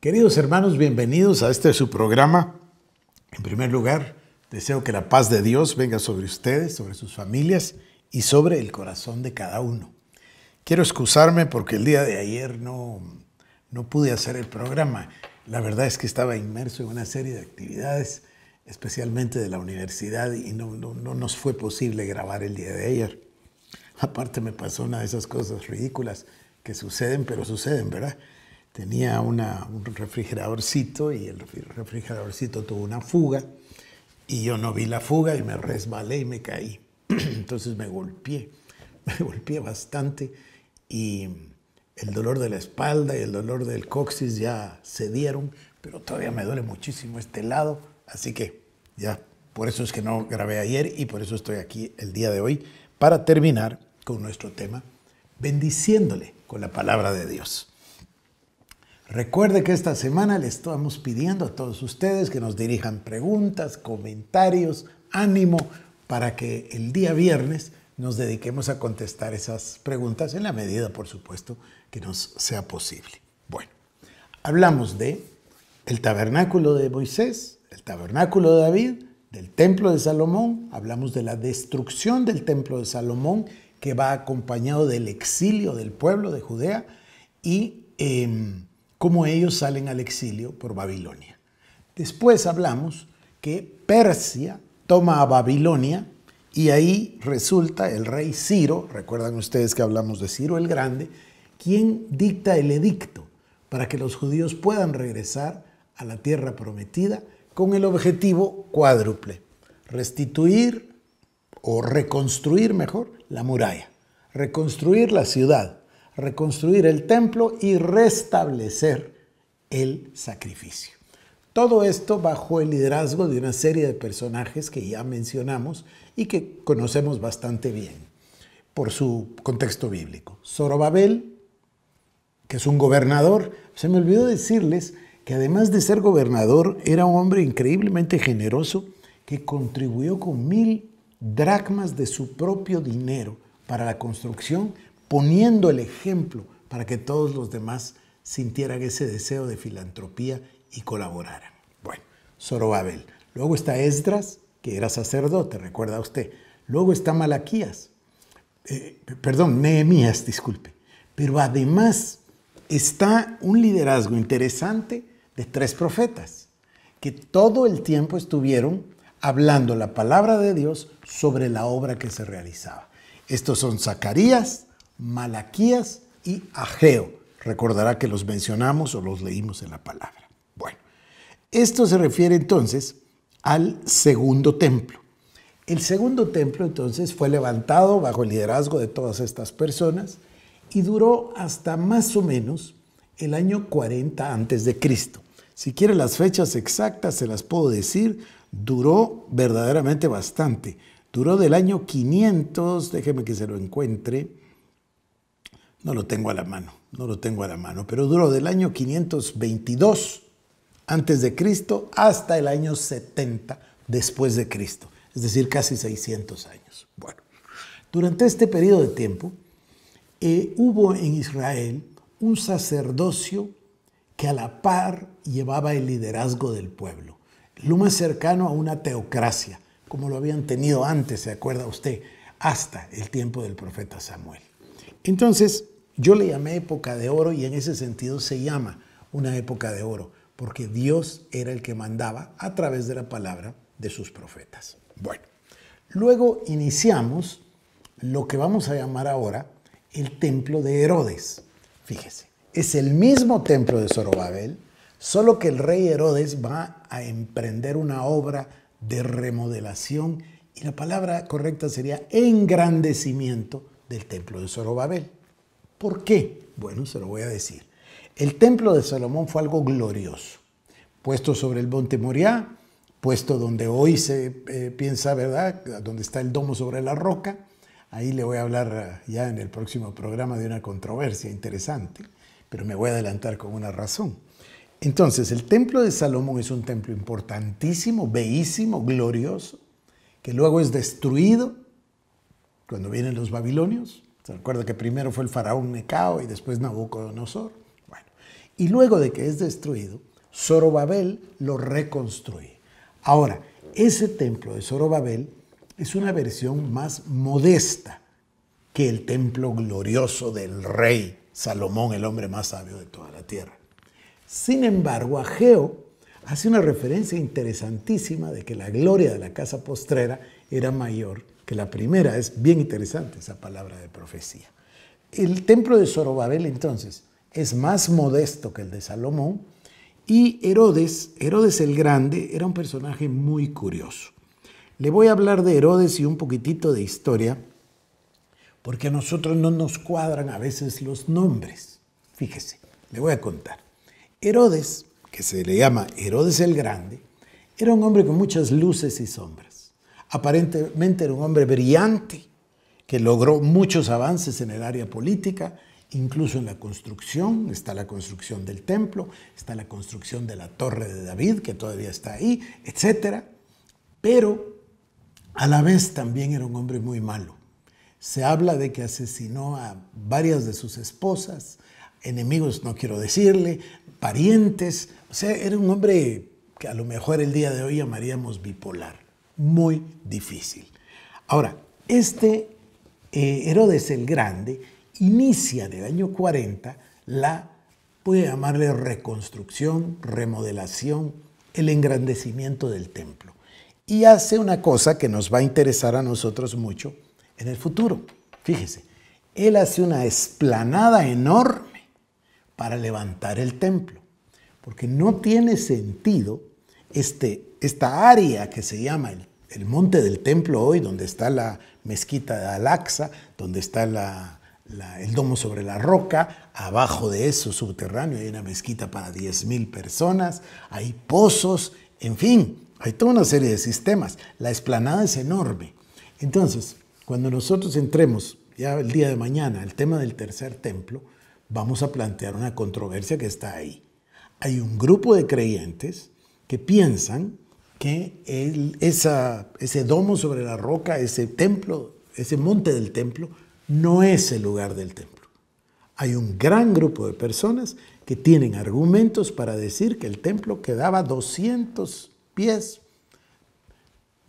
Queridos hermanos, bienvenidos a este su programa. En primer lugar, deseo que la paz de Dios venga sobre ustedes, sobre sus familias y sobre el corazón de cada uno. Quiero excusarme porque el día de ayer no, no pude hacer el programa. La verdad es que estaba inmerso en una serie de actividades, especialmente de la universidad, y no, no, no nos fue posible grabar el día de ayer. Aparte me pasó una de esas cosas ridículas que suceden, pero suceden, ¿verdad? tenía una, un refrigeradorcito y el refrigeradorcito tuvo una fuga y yo no vi la fuga y me resbalé y me caí. Entonces me golpeé, me golpeé bastante y el dolor de la espalda y el dolor del coxis ya se dieron, pero todavía me duele muchísimo este lado, así que ya por eso es que no grabé ayer y por eso estoy aquí el día de hoy para terminar con nuestro tema bendiciéndole con la palabra de Dios. Recuerde que esta semana le estamos pidiendo a todos ustedes que nos dirijan preguntas, comentarios, ánimo, para que el día viernes nos dediquemos a contestar esas preguntas en la medida, por supuesto, que nos sea posible. Bueno, hablamos de el tabernáculo de Moisés, el tabernáculo de David, del templo de Salomón, hablamos de la destrucción del templo de Salomón que va acompañado del exilio del pueblo de Judea y em, cómo ellos salen al exilio por Babilonia. Después hablamos que Persia toma a Babilonia y ahí resulta el rey Ciro, recuerdan ustedes que hablamos de Ciro el Grande, quien dicta el edicto para que los judíos puedan regresar a la tierra prometida con el objetivo cuádruple, restituir o reconstruir mejor la muralla, reconstruir la ciudad reconstruir el templo y restablecer el sacrificio. Todo esto bajo el liderazgo de una serie de personajes que ya mencionamos y que conocemos bastante bien por su contexto bíblico. Zorobabel, que es un gobernador, se me olvidó decirles que además de ser gobernador, era un hombre increíblemente generoso que contribuyó con mil dracmas de su propio dinero para la construcción poniendo el ejemplo para que todos los demás sintieran ese deseo de filantropía y colaboraran. Bueno, Zorobabel. Luego está Esdras, que era sacerdote, recuerda usted. Luego está Malaquías, eh, perdón, Nehemías, disculpe. Pero además está un liderazgo interesante de tres profetas, que todo el tiempo estuvieron hablando la palabra de Dios sobre la obra que se realizaba. Estos son Zacarías, Malaquías y Ageo. Recordará que los mencionamos o los leímos en la palabra. Bueno, esto se refiere entonces al segundo templo. El segundo templo entonces fue levantado bajo el liderazgo de todas estas personas y duró hasta más o menos el año 40 antes de Cristo. Si quiere las fechas exactas se las puedo decir, duró verdaderamente bastante. Duró del año 500, déjeme que se lo encuentre, no lo tengo a la mano, no lo tengo a la mano, pero duró del año 522 antes de Cristo hasta el año 70 después de Cristo, es decir, casi 600 años. Bueno, durante este periodo de tiempo eh, hubo en Israel un sacerdocio que a la par llevaba el liderazgo del pueblo, lo más cercano a una teocracia, como lo habían tenido antes, se acuerda usted, hasta el tiempo del profeta Samuel. Entonces, yo le llamé época de oro y en ese sentido se llama una época de oro, porque Dios era el que mandaba a través de la palabra de sus profetas. Bueno, luego iniciamos lo que vamos a llamar ahora el templo de Herodes. Fíjese, es el mismo templo de Zorobabel, solo que el rey Herodes va a emprender una obra de remodelación y la palabra correcta sería engrandecimiento del templo de Zorobabel. ¿Por qué? Bueno, se lo voy a decir. El templo de Salomón fue algo glorioso, puesto sobre el monte Moria, puesto donde hoy se eh, piensa, ¿verdad? Donde está el domo sobre la roca. Ahí le voy a hablar eh, ya en el próximo programa de una controversia interesante, pero me voy a adelantar con una razón. Entonces, el templo de Salomón es un templo importantísimo, bellísimo, glorioso, que luego es destruido cuando vienen los babilonios se recuerda que primero fue el faraón Necao y después Nabucodonosor. Bueno, y luego de que es destruido, Zorobabel lo reconstruye. Ahora, ese templo de Zorobabel es una versión más modesta que el templo glorioso del rey Salomón, el hombre más sabio de toda la tierra. Sin embargo, Ageo hace una referencia interesantísima de que la gloria de la casa postrera era mayor que la primera es bien interesante esa palabra de profecía. El templo de Zorobabel entonces es más modesto que el de Salomón y Herodes, Herodes el Grande, era un personaje muy curioso. Le voy a hablar de Herodes y un poquitito de historia, porque a nosotros no nos cuadran a veces los nombres. Fíjese, le voy a contar. Herodes, que se le llama Herodes el Grande, era un hombre con muchas luces y sombras Aparentemente era un hombre brillante que logró muchos avances en el área política, incluso en la construcción. Está la construcción del templo, está la construcción de la torre de David, que todavía está ahí, etc. Pero a la vez también era un hombre muy malo. Se habla de que asesinó a varias de sus esposas, enemigos, no quiero decirle, parientes. O sea, era un hombre que a lo mejor el día de hoy llamaríamos bipolar muy difícil. Ahora, este eh, Herodes el Grande inicia en año 40 la, puede llamarle reconstrucción, remodelación, el engrandecimiento del templo. Y hace una cosa que nos va a interesar a nosotros mucho en el futuro. Fíjese, él hace una esplanada enorme para levantar el templo, porque no tiene sentido este, esta área que se llama el el monte del templo hoy, donde está la mezquita de al donde está el domo sobre la roca, abajo de eso subterráneo hay una mezquita para 10.000 personas, hay pozos, en fin, hay toda una serie de sistemas. La explanada es enorme. Entonces, cuando nosotros entremos ya el día de mañana al tema del tercer templo, vamos a plantear una controversia que está ahí. Hay un grupo de creyentes que piensan que ese domo sobre la roca, ese templo, ese monte del templo, no es el lugar del templo. Hay un gran grupo de personas que tienen argumentos para decir que el templo quedaba 200 pies,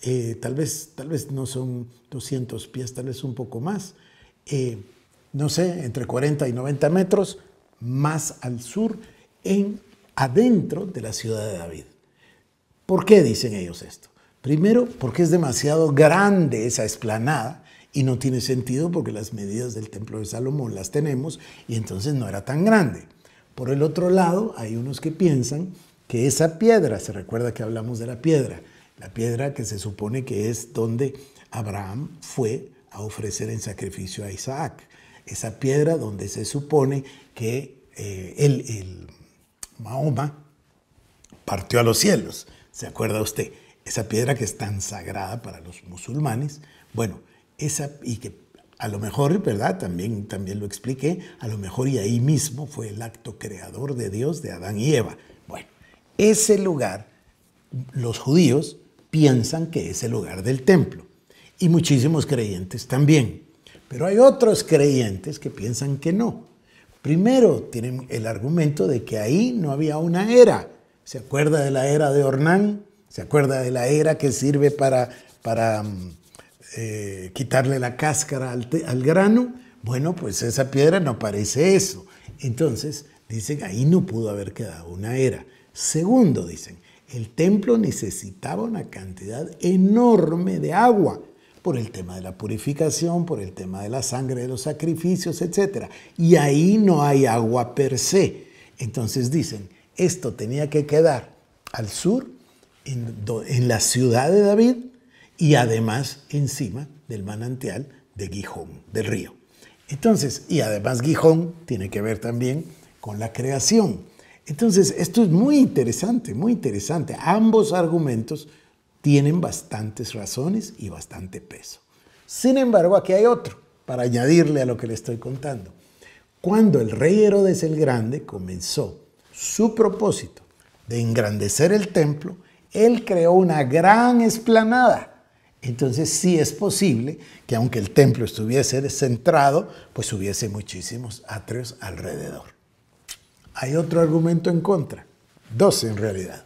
eh, tal, vez, tal vez no son 200 pies, tal vez un poco más, eh, no sé, entre 40 y 90 metros más al sur, en adentro de la ciudad de David. ¿Por qué dicen ellos esto? Primero, porque es demasiado grande esa esplanada y no tiene sentido porque las medidas del templo de Salomón las tenemos y entonces no era tan grande. Por el otro lado, hay unos que piensan que esa piedra, se recuerda que hablamos de la piedra, la piedra que se supone que es donde Abraham fue a ofrecer en sacrificio a Isaac, esa piedra donde se supone que eh, el Mahoma partió a los cielos. ¿Se acuerda usted? Esa piedra que es tan sagrada para los musulmanes, bueno, esa y que a lo mejor, ¿verdad? También, también lo expliqué, a lo mejor y ahí mismo fue el acto creador de Dios de Adán y Eva. Bueno, ese lugar, los judíos piensan que es el lugar del templo y muchísimos creyentes también. Pero hay otros creyentes que piensan que no. Primero, tienen el argumento de que ahí no había una era, ¿Se acuerda de la era de Hornán, ¿Se acuerda de la era que sirve para, para mm, eh, quitarle la cáscara al, al grano? Bueno, pues esa piedra no parece eso. Entonces, dicen, ahí no pudo haber quedado una era. Segundo, dicen, el templo necesitaba una cantidad enorme de agua por el tema de la purificación, por el tema de la sangre de los sacrificios, etc. Y ahí no hay agua per se. Entonces dicen, esto tenía que quedar al sur, en, la ciudad de David, y además encima del manantial de Gijón, del río. Entonces, y además Gijón tiene que ver también con la creación. Entonces, esto es muy interesante, muy interesante. Ambos argumentos tienen bastantes razones y bastante peso. Sin embargo, aquí hay otro, para añadirle a lo que le estoy contando. Cuando el rey Herodes el Grande comenzó su propósito de engrandecer el templo, él creó una gran esplanada. Entonces sí es posible que aunque el templo estuviese descentrado, pues hubiese muchísimos atrios alrededor. Hay otro argumento en contra, dos en realidad,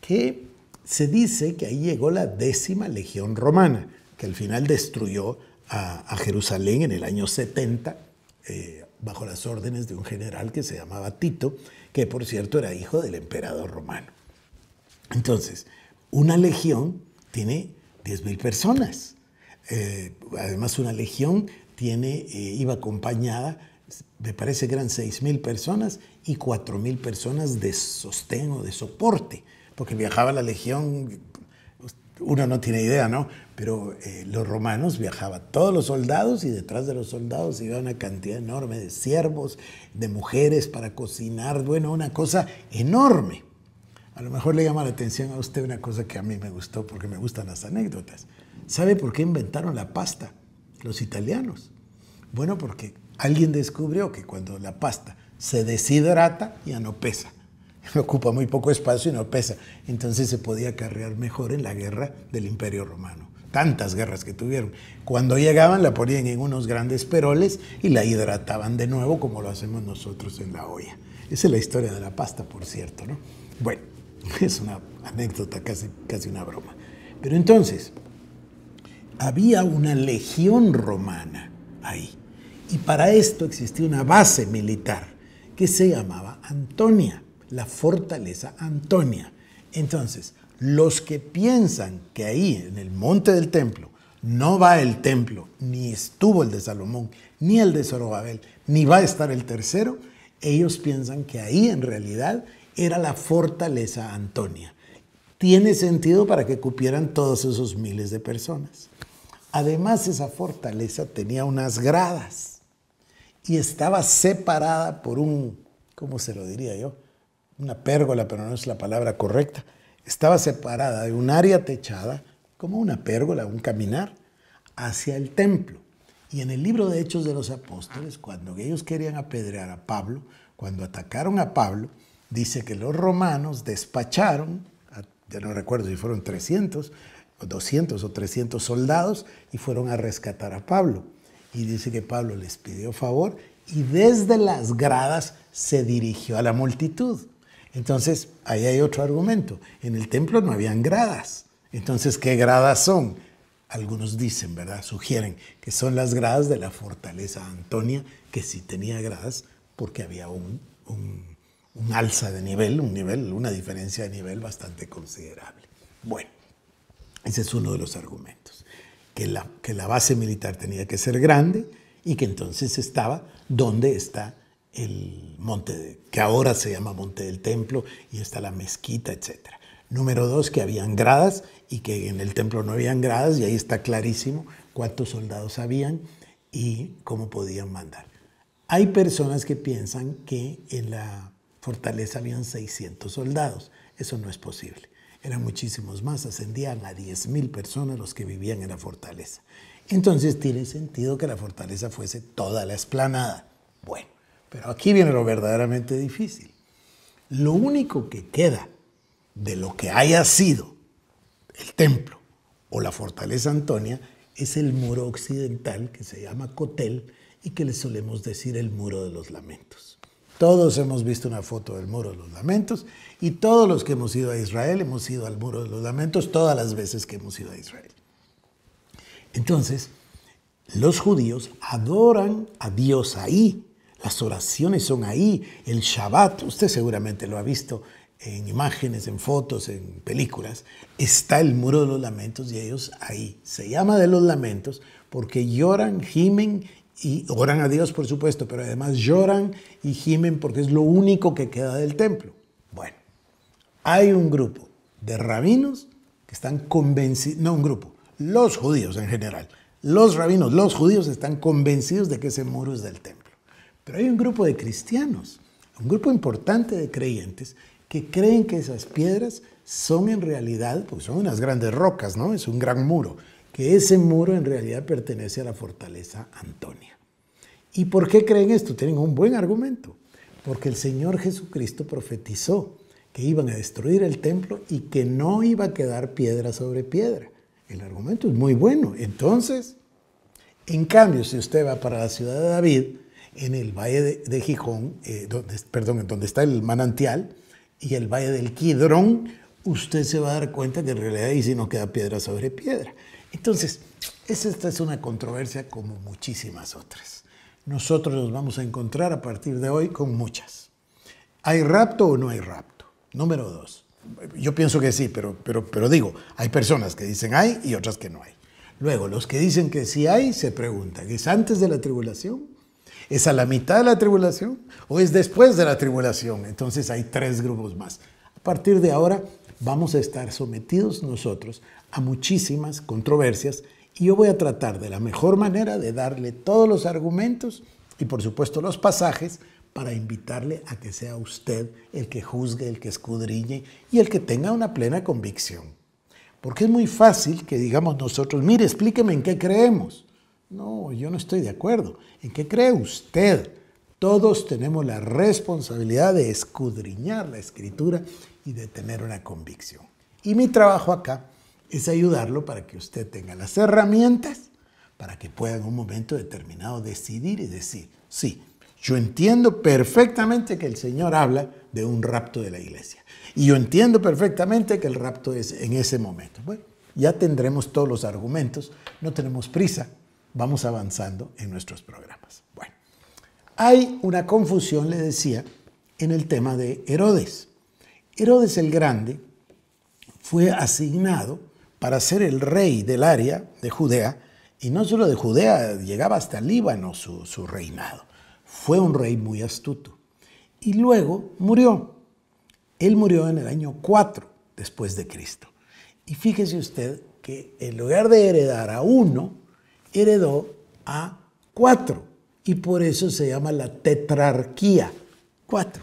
que se dice que ahí llegó la décima legión romana, que al final destruyó a, Jerusalén en el año 70 bajo las órdenes de un general que se llamaba Tito, que por cierto era hijo del emperador romano. Entonces, una legión tiene 10.000 personas. Eh, además, una legión tiene, eh, iba acompañada, me parece que eran 6.000 personas y 4.000 personas de sostén o de soporte, porque viajaba la legión uno no tiene idea, ¿no? Pero eh, los romanos viajaban todos los soldados y detrás de los soldados iba una cantidad enorme de siervos, de mujeres para cocinar, bueno, una cosa enorme. A lo mejor le llama la atención a usted una cosa que a mí me gustó porque me gustan las anécdotas. ¿Sabe por qué inventaron la pasta los italianos? Bueno, porque alguien descubrió que cuando la pasta se deshidrata ya no pesa. ocupa muy poco espacio y no pesa. Entonces se podía acarrear mejor en la guerra del Imperio Romano. Tantas guerras que tuvieron. Cuando llegaban la ponían en unos grandes peroles y la hidrataban de nuevo como lo hacemos nosotros en la olla. Esa es la historia de la pasta, por cierto, ¿no? Bueno, es una anécdota, casi, casi una broma. Pero entonces, había una legión romana ahí. Y para esto existía una base militar que se llamaba Antonia la fortaleza Antonia. Entonces, los que piensan que ahí, en el monte del templo, no va el templo, ni estuvo el de Salomón, ni el de Zorobabel, ni va a estar el tercero, ellos piensan que ahí en realidad era la fortaleza Antonia. Tiene sentido para que cupieran todos esos miles de personas. Además, esa fortaleza tenía unas gradas y estaba separada por un, ¿cómo se lo diría yo? una pérgola, pero no es la palabra correcta, estaba separada de un área techada, como una pérgola, un caminar, hacia el templo. Y en el libro de Hechos de los Apóstoles, cuando ellos querían apedrear a Pablo, cuando atacaron a Pablo, dice que los romanos despacharon, ya no recuerdo si fueron 300, 200 o 300 soldados, y fueron a rescatar a Pablo. Y dice que Pablo les pidió favor y desde las gradas se dirigió a la multitud. Entonces, ahí hay otro argumento. En el templo no habían gradas. Entonces, ¿qué gradas son? Algunos dicen, ¿verdad? Sugieren que son las gradas de la fortaleza Antonia, que sí tenía gradas porque había un, alza de nivel, un nivel, una diferencia de nivel bastante considerable. Bueno, ese es uno de los argumentos. Que la, que la base militar tenía que ser grande y que entonces estaba donde está el monte que ahora se llama Monte del Templo y está la mezquita, etc. Número dos, que habían gradas y que en el templo no habían gradas y ahí está clarísimo cuántos soldados habían y cómo podían mandar. Hay personas que piensan que en la fortaleza habían 600 soldados. Eso no es posible. Eran muchísimos más, ascendían a 10.000 personas los que vivían en la fortaleza. Entonces tiene sentido que la fortaleza fuese toda la esplanada. Bueno, pero aquí viene lo verdaderamente difícil. Lo único que queda de lo que haya sido el templo o la fortaleza Antonia es el muro occidental que se llama Cotel y que le solemos decir el muro de los lamentos. Todos hemos visto una foto del muro de los lamentos y todos los que hemos ido a Israel hemos ido al muro de los lamentos todas las veces que hemos ido a Israel. Entonces, los judíos adoran a Dios ahí, las oraciones son ahí. El Shabbat, usted seguramente lo ha visto en imágenes, en fotos, en películas. Está el muro de los lamentos y ellos ahí. Se llama de los lamentos porque lloran, gimen y oran a Dios, por supuesto, pero además lloran y gimen porque es lo único que queda del templo. Bueno, hay un grupo de rabinos que están convencidos, no un grupo, los judíos en general, los rabinos, los judíos están convencidos de que ese muro es del templo. Pero hay un grupo de cristianos, un grupo importante de creyentes que creen que esas piedras son en realidad, pues son unas grandes rocas, ¿no? Es un gran muro, que ese muro en realidad pertenece a la fortaleza Antonia. ¿Y por qué creen esto? Tienen un buen argumento, porque el Señor Jesucristo profetizó que iban a destruir el templo y que no iba a quedar piedra sobre piedra. El argumento es muy bueno. Entonces, en cambio, si usted va para la ciudad de David, en el valle de, Gijón, eh, donde, perdón, donde está el manantial, y el valle del Quidrón, usted se va a dar cuenta que en realidad ahí sí no queda piedra sobre piedra. Entonces, esta es una controversia como muchísimas otras. Nosotros nos vamos a encontrar a partir de hoy con muchas. ¿Hay rapto o no hay rapto? Número dos. Yo pienso que sí, pero, pero, pero digo, hay personas que dicen hay y otras que no hay. Luego, los que dicen que sí hay se preguntan, ¿es antes de la tribulación? ¿Es a la mitad de la tribulación o es después de la tribulación? Entonces hay tres grupos más. A partir de ahora vamos a estar sometidos nosotros a muchísimas controversias y yo voy a tratar de la mejor manera de darle todos los argumentos y por supuesto los pasajes para invitarle a que sea usted el que juzgue, el que escudriñe y el que tenga una plena convicción. Porque es muy fácil que digamos nosotros, mire, explíqueme en qué creemos. No, yo no estoy de acuerdo. ¿En qué cree usted? Todos tenemos la responsabilidad de escudriñar la escritura y de tener una convicción. Y mi trabajo acá es ayudarlo para que usted tenga las herramientas para que pueda en un momento determinado decidir y decir, sí, yo entiendo perfectamente que el Señor habla de un rapto de la iglesia. Y yo entiendo perfectamente que el rapto es en ese momento. Bueno, ya tendremos todos los argumentos, no tenemos prisa, vamos avanzando en nuestros programas. Bueno, hay una confusión, le decía, en el tema de Herodes. Herodes el Grande fue asignado para ser el rey del área de Judea, y no solo de Judea, llegaba hasta Líbano su, su reinado. Fue un rey muy astuto. Y luego murió. Él murió en el año 4 después de Cristo. Y fíjese usted que en lugar de heredar a uno, heredó a cuatro. Y por eso se llama la tetrarquía. Cuatro.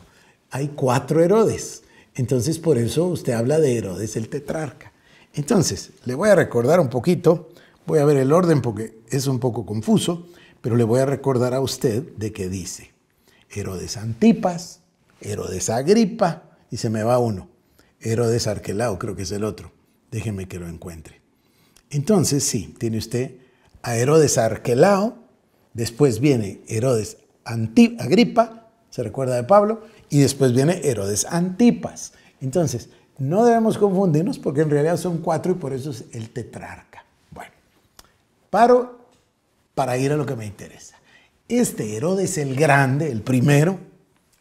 Hay cuatro Herodes. Entonces, por eso usted habla de Herodes el tetrarca. Entonces, le voy a recordar un poquito. Voy a ver el orden porque es un poco confuso. Pero le voy a recordar a usted de qué dice. Herodes Antipas, Herodes Agripa, y se me va uno. Herodes Arquelao, creo que es el otro. Déjeme que lo encuentre. Entonces, sí, tiene usted a Herodes Arquelao, después viene Herodes Agripa, se recuerda de Pablo, y después viene Herodes Antipas. Entonces, no debemos confundirnos porque en realidad son cuatro y por eso es el tetrarca. Bueno, paro para ir a lo que me interesa. Este Herodes el Grande, el primero,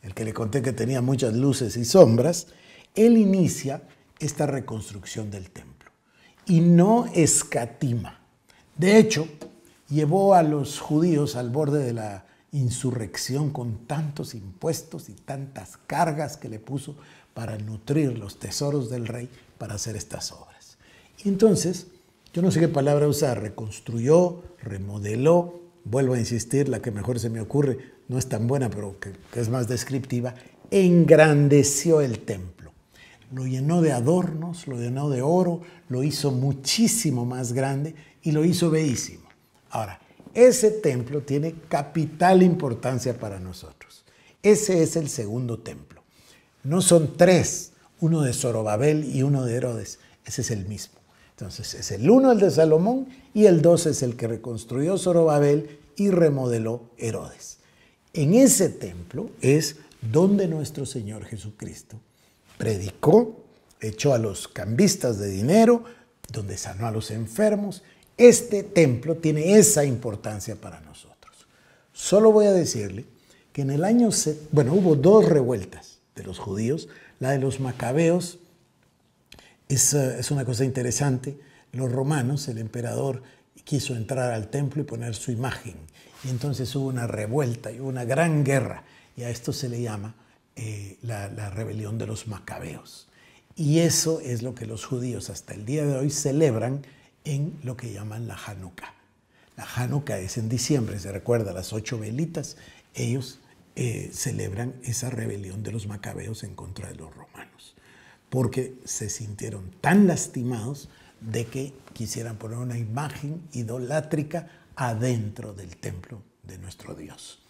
el que le conté que tenía muchas luces y sombras, él inicia esta reconstrucción del templo y no escatima de hecho, llevó a los judíos al borde de la insurrección con tantos impuestos y tantas cargas que le puso para nutrir los tesoros del rey para hacer estas obras. Y entonces, yo no sé qué palabra usar, reconstruyó, remodeló, vuelvo a insistir, la que mejor se me ocurre, no es tan buena, pero que, que es más descriptiva, engrandeció el templo. Lo llenó de adornos, lo llenó de oro, lo hizo muchísimo más grande y lo hizo bellísimo. Ahora, ese templo tiene capital importancia para nosotros. Ese es el segundo templo. No son tres, uno de Zorobabel y uno de Herodes, ese es el mismo. Entonces es el uno el de Salomón y el dos es el que reconstruyó Zorobabel y remodeló Herodes. En ese templo es donde nuestro Señor Jesucristo predicó, echó a los cambistas de dinero, donde sanó a los enfermos este templo tiene esa importancia para nosotros. Solo voy a decirle que en el año, bueno, hubo dos revueltas de los judíos. La de los macabeos eh, es, una cosa interesante. Los romanos, el emperador quiso entrar al templo y poner su imagen. Y entonces hubo una revuelta y una gran guerra. Y a esto se le llama eh, la, rebelión de los macabeos. Y eso es lo que los judíos hasta el día de hoy celebran en lo que llaman la Hanukkah. La Hanukkah es en diciembre, se recuerda, las ocho velitas, ellos eh, celebran esa rebelión de los macabeos en contra de los romanos, porque se sintieron tan lastimados de que quisieran poner una imagen idolátrica adentro del templo de nuestro Dios.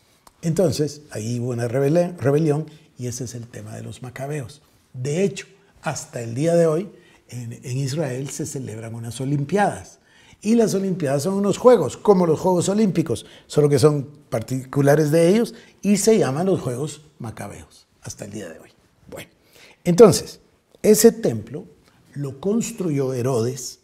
Entonces, ahí hubo una rebelión y ese es el tema de los macabeos. De hecho, hasta el día de hoy, en, Israel se celebran unas Olimpiadas. Y las Olimpiadas son unos Juegos, como los Juegos Olímpicos, solo que son particulares de ellos y se llaman los Juegos Macabeos hasta el día de hoy. Bueno, entonces, ese templo lo construyó Herodes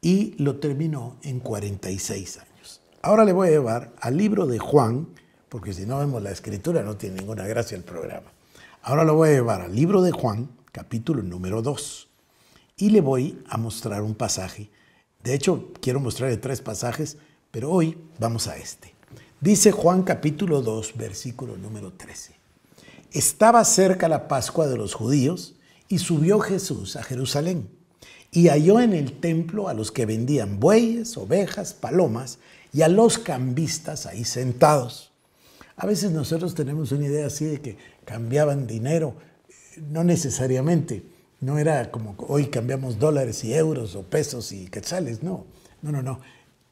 y lo terminó en 46 años. Ahora le voy a llevar al libro de Juan, porque si no vemos la escritura no tiene ninguna gracia el programa. Ahora lo voy a llevar al libro de Juan, capítulo número 2 y le voy a mostrar un pasaje. De hecho, quiero mostrarle tres pasajes, pero hoy vamos a este. Dice Juan capítulo 2, versículo número 13. Estaba cerca la Pascua de los judíos y subió Jesús a Jerusalén y halló en el templo a los que vendían bueyes, ovejas, palomas y a los cambistas ahí sentados. A veces nosotros tenemos una idea así de que cambiaban dinero, eh, no necesariamente no era como hoy cambiamos dólares y euros o pesos y quetzales, no. No, no, no.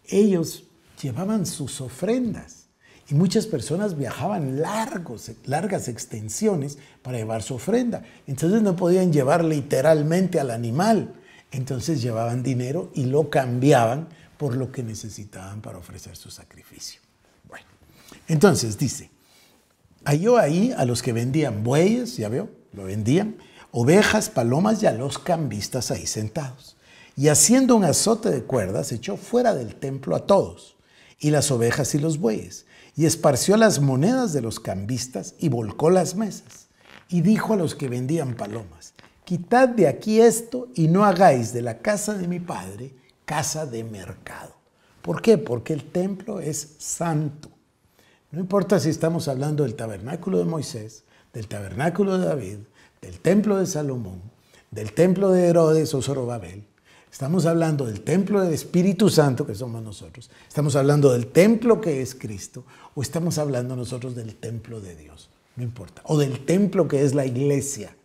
Ellos llevaban sus ofrendas y muchas personas viajaban largos, largas extensiones para llevar su ofrenda. Entonces no podían llevar literalmente al animal. Entonces llevaban dinero y lo cambiaban por lo que necesitaban para ofrecer su sacrificio. Bueno, entonces dice, halló ahí a los que vendían bueyes, ya veo, lo vendían, Ovejas, palomas y a los cambistas ahí sentados. Y haciendo un azote de cuerdas, echó fuera del templo a todos, y las ovejas y los bueyes, y esparció las monedas de los cambistas y volcó las mesas. Y dijo a los que vendían palomas, quitad de aquí esto y no hagáis de la casa de mi padre casa de mercado. ¿Por qué? Porque el templo es santo. No importa si estamos hablando del tabernáculo de Moisés, del tabernáculo de David, del templo de Salomón, del templo de Herodes o Zorobabel, estamos hablando del templo del Espíritu Santo que somos nosotros, estamos hablando del templo que es Cristo o estamos hablando nosotros del templo de Dios, no importa, o del templo que es la iglesia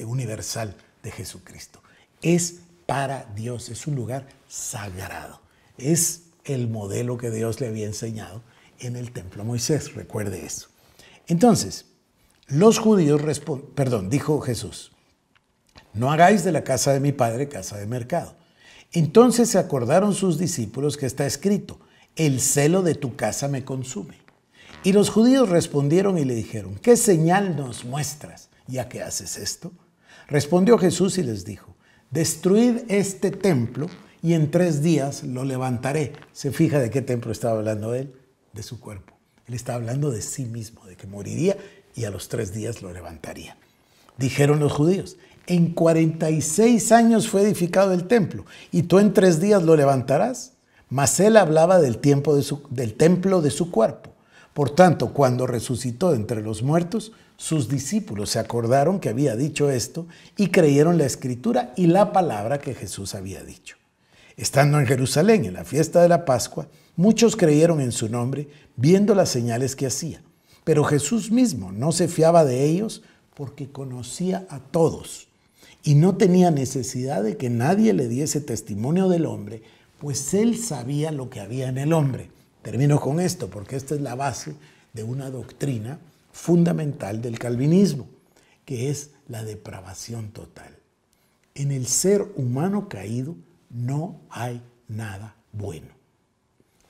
universal de Jesucristo. Es para Dios, es un lugar sagrado, es el modelo que Dios le había enseñado en el templo a Moisés, recuerde eso. Entonces, los judíos, respondieron, perdón, dijo Jesús, no hagáis de la casa de mi padre casa de mercado. Entonces se acordaron sus discípulos que está escrito, el celo de tu casa me consume. Y los judíos respondieron y le dijeron, ¿qué señal nos muestras ya que haces esto? Respondió Jesús y les dijo, destruid este templo y en tres días lo levantaré. Se fija de qué templo estaba hablando él, de su cuerpo. Él está hablando de sí mismo, de que moriría y a los tres días lo levantaría. Dijeron los judíos, en 46 años fue edificado el templo y tú en tres días lo levantarás. Mas él hablaba del, tiempo del templo de su cuerpo. Por tanto, cuando resucitó entre los muertos, sus discípulos se acordaron que había dicho esto y creyeron la escritura y la palabra que Jesús había dicho. Estando en Jerusalén en la fiesta de la Pascua, muchos creyeron en su nombre, viendo las señales que hacía. Pero Jesús mismo no se fiaba de ellos porque conocía a todos y no tenía necesidad de que nadie le diese testimonio del hombre, pues él sabía lo que había en el hombre. Termino con esto porque esta es la base de una doctrina fundamental del calvinismo, que es la depravación total. En el ser humano caído no hay nada bueno.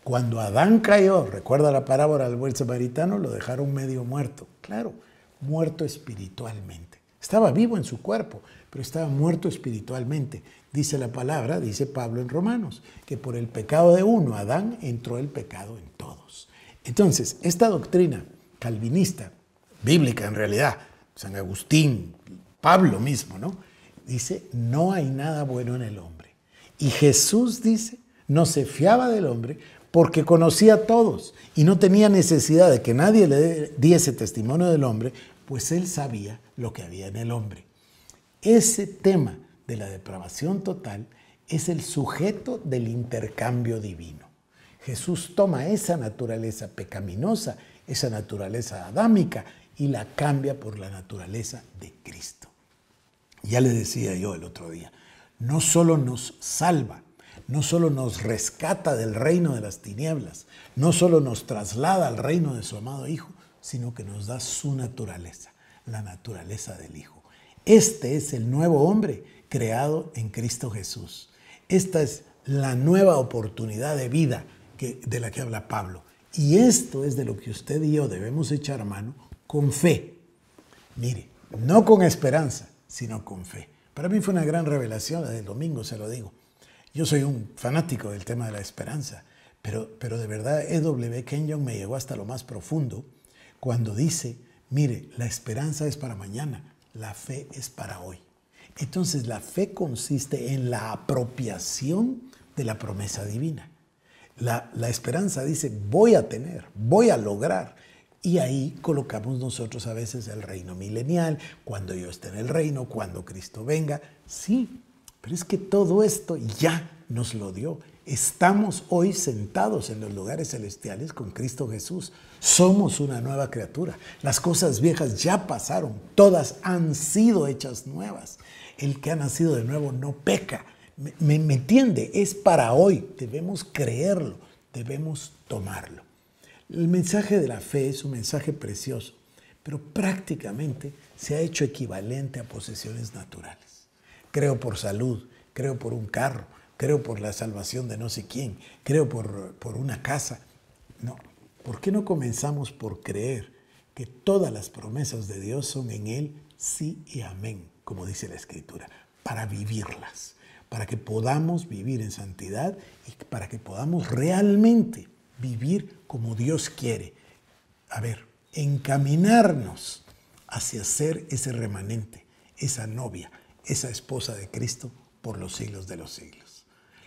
Cuando Adán cayó, recuerda la parábola del buen samaritano, lo dejaron medio muerto. Claro, muerto espiritualmente. Estaba vivo en su cuerpo, pero estaba muerto espiritualmente. Dice la palabra, dice Pablo en Romanos, que por el pecado de uno, Adán, entró el pecado en todos. Entonces, esta doctrina calvinista, bíblica en realidad, San Agustín, Pablo mismo, ¿no? Dice, no hay nada bueno en el hombre. Y Jesús dice, no se fiaba del hombre porque conocía a todos y no tenía necesidad de que nadie le diese testimonio del hombre, pues él sabía lo que había en el hombre. Ese tema de la depravación total es el sujeto del intercambio divino. Jesús toma esa naturaleza pecaminosa, esa naturaleza adámica, y la cambia por la naturaleza de Cristo. Ya le decía yo el otro día, no solo nos salva, no solo nos rescata del reino de las tinieblas, no solo nos traslada al reino de su amado Hijo, sino que nos da su naturaleza, la naturaleza del Hijo. Este es el nuevo hombre creado en Cristo Jesús. Esta es la nueva oportunidad de vida de la que habla Pablo. Y esto es de lo que usted y yo debemos echar mano con fe. Mire, no con esperanza, sino con fe. Para mí fue una gran revelación la del domingo, se lo digo. Yo soy un fanático del tema de la esperanza, pero, pero de verdad E.W. Kenyon me llegó hasta lo más profundo cuando dice, mire, la esperanza es para mañana, la fe es para hoy. Entonces la fe consiste en la apropiación de la promesa divina. La, la, esperanza dice, voy a tener, voy a lograr. Y ahí colocamos nosotros a veces el reino milenial, cuando yo esté en el reino, cuando Cristo venga. Sí, pero es que todo esto ya nos lo dio. Estamos hoy sentados en los lugares celestiales con Cristo Jesús. Somos una nueva criatura. Las cosas viejas ya pasaron. Todas han sido hechas nuevas. El que ha nacido de nuevo no peca. Me, entiende, es para hoy. Debemos creerlo, debemos tomarlo. El mensaje de la fe es un mensaje precioso, pero prácticamente se ha hecho equivalente a posesiones naturales creo por salud, creo por un carro, creo por la salvación de no sé quién, creo por, una casa. No, ¿por qué no comenzamos por creer que todas las promesas de Dios son en Él sí y amén, como dice la Escritura, para vivirlas, para que podamos vivir en santidad y para que podamos realmente vivir como Dios quiere? A ver, encaminarnos hacia ser ese remanente, esa novia, esa esposa de Cristo por los siglos de los siglos.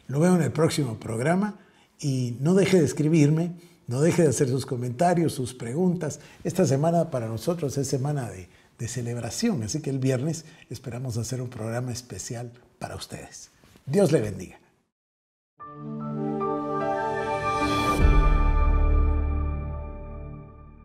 Lo veo en el próximo programa y no deje de escribirme, no deje de hacer sus comentarios, sus preguntas. Esta semana para nosotros es semana de, celebración, así que el viernes esperamos hacer un programa especial para ustedes. Dios le bendiga.